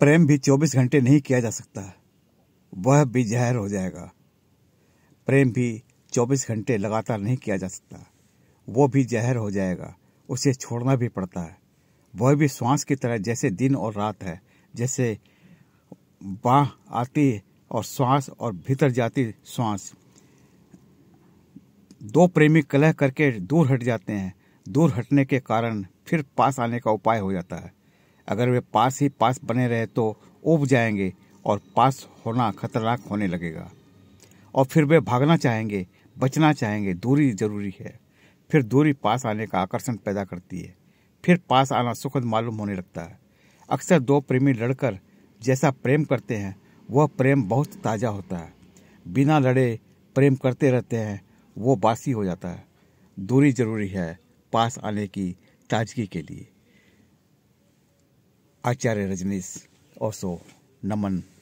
प्रेम भी 24 घंटे नहीं किया जा सकता वह भी जहर हो जाएगा प्रेम भी 24 घंटे लगातार नहीं किया जा सकता वो भी जहर हो जाएगा उसे छोड़ना भी पड़ता है वह भी श्वास की तरह जैसे दिन और रात है जैसे बाह आती और श्वास और भीतर जाती श्वास दो प्रेमी कलह करके दूर हट जाते हैं दूर हटने के कारण फिर पास आने का उपाय हो जाता है अगर वे पास ही पास बने रहे तो उब जाएंगे और पास होना खतरनाक होने लगेगा और फिर वे भागना चाहेंगे बचना चाहेंगे दूरी जरूरी है फिर दूरी पास आने का आकर्षण पैदा करती है फिर पास आना सुखद मालूम होने लगता है अक्सर दो प्रेमी लड़कर जैसा प्रेम करते हैं वह प्रेम बहुत ताज़ा होता है बिना लड़े प्रेम करते रहते हैं वो बासी हो जाता है दूरी जरूरी है पास आने की ताजगी के लिए Acharya Rajneesh, also Naman